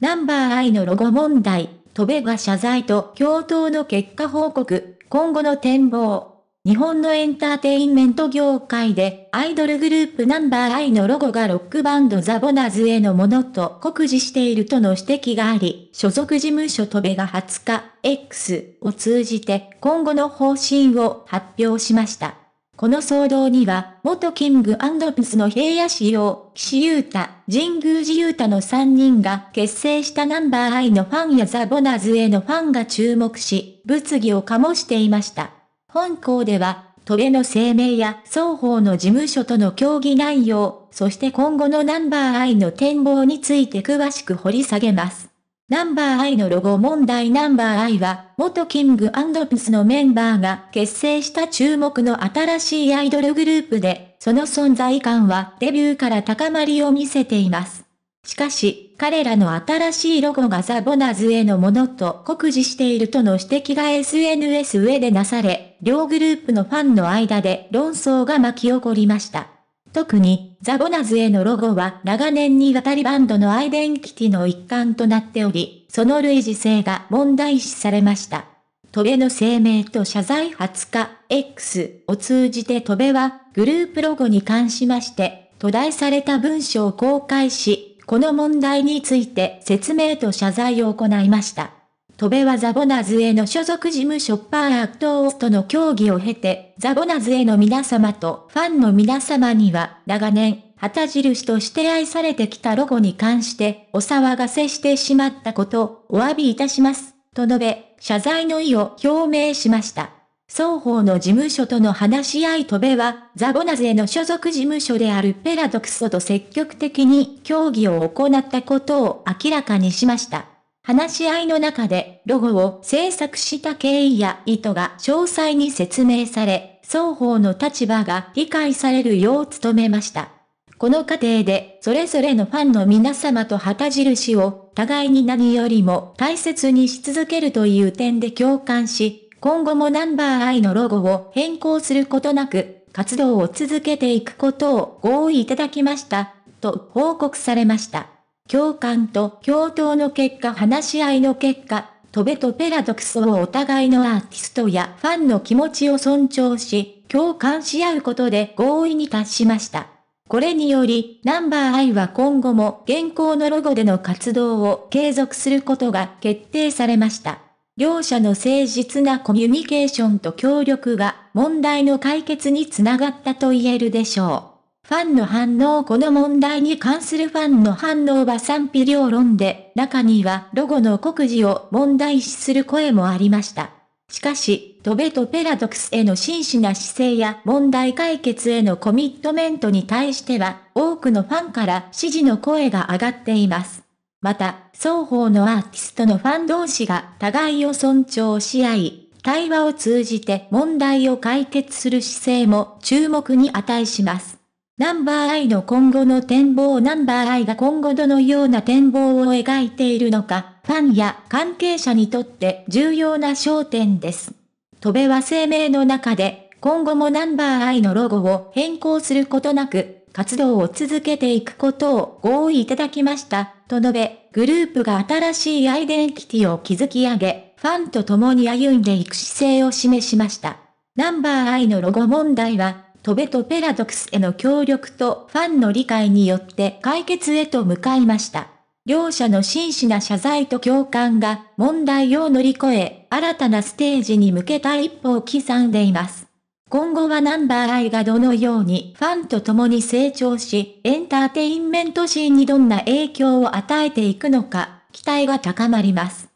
ナンバーアイのロゴ問題、戸部が謝罪と共闘の結果報告、今後の展望。日本のエンターテインメント業界で、アイドルグループナンバーアイのロゴがロックバンドザボナズへのものと酷似しているとの指摘があり、所属事務所戸部が20日、X を通じて今後の方針を発表しました。この騒動には、元キングピスの平野志陽、岸優太、神宮寺優太の3人が結成したナンバーアイのファンやザ・ボナズへのファンが注目し、物議を醸していました。本校では、トゲの声明や双方の事務所との協議内容、そして今後のナンバーアイの展望について詳しく掘り下げます。ナンバー I のロゴ問題ナンバー I は、元キングピスのメンバーが結成した注目の新しいアイドルグループで、その存在感はデビューから高まりを見せています。しかし、彼らの新しいロゴがザ・ボナズへのものと酷似しているとの指摘が SNS 上でなされ、両グループのファンの間で論争が巻き起こりました。特に、ザボナズへのロゴは長年にわたりバンドのアイデンティティの一環となっており、その類似性が問題視されました。トベの声明と謝罪20日、X を通じてトベは、グループロゴに関しまして、途絶された文章を公開し、この問題について説明と謝罪を行いました。戸部はザボナズへの所属事務所パーアクトースとの協議を経て、ザボナズへの皆様とファンの皆様には、長年、旗印として愛されてきたロゴに関して、お騒がせしてしまったこと、お詫びいたします、と述べ、謝罪の意を表明しました。双方の事務所との話し合い戸部は、ザボナズへの所属事務所であるペラドクソと積極的に協議を行ったことを明らかにしました。話し合いの中でロゴを制作した経緯や意図が詳細に説明され、双方の立場が理解されるよう努めました。この過程で、それぞれのファンの皆様と旗印を、互いに何よりも大切にし続けるという点で共感し、今後もナンバーアイのロゴを変更することなく、活動を続けていくことを合意いただきました、と報告されました。教官と教頭の結果話し合いの結果、トベとペラドクスをお互いのアーティストやファンの気持ちを尊重し、共感し合うことで合意に達しました。これにより、ナンバーイは今後も現行のロゴでの活動を継続することが決定されました。両者の誠実なコミュニケーションと協力が問題の解決につながったと言えるでしょう。ファンの反応この問題に関するファンの反応は賛否両論で、中にはロゴの告示を問題視する声もありました。しかし、トベとペラドクスへの真摯な姿勢や問題解決へのコミットメントに対しては、多くのファンから支持の声が上がっています。また、双方のアーティストのファン同士が互いを尊重し合い、対話を通じて問題を解決する姿勢も注目に値します。ナンバー I の今後の展望ナンバー I が今後どのような展望を描いているのか、ファンや関係者にとって重要な焦点です。戸部は声明の中で、今後もナンバー I のロゴを変更することなく、活動を続けていくことを合意いただきました、と述べ、グループが新しいアイデンティティを築き上げ、ファンと共に歩んでいく姿勢を示しました。ナンバー I のロゴ問題は、トベとペラドクスへの協力とファンの理解によって解決へと向かいました。両者の真摯な謝罪と共感が問題を乗り越え、新たなステージに向けた一歩を刻んでいます。今後はナンバーアイがどのようにファンと共に成長し、エンターテインメントシーンにどんな影響を与えていくのか、期待が高まります。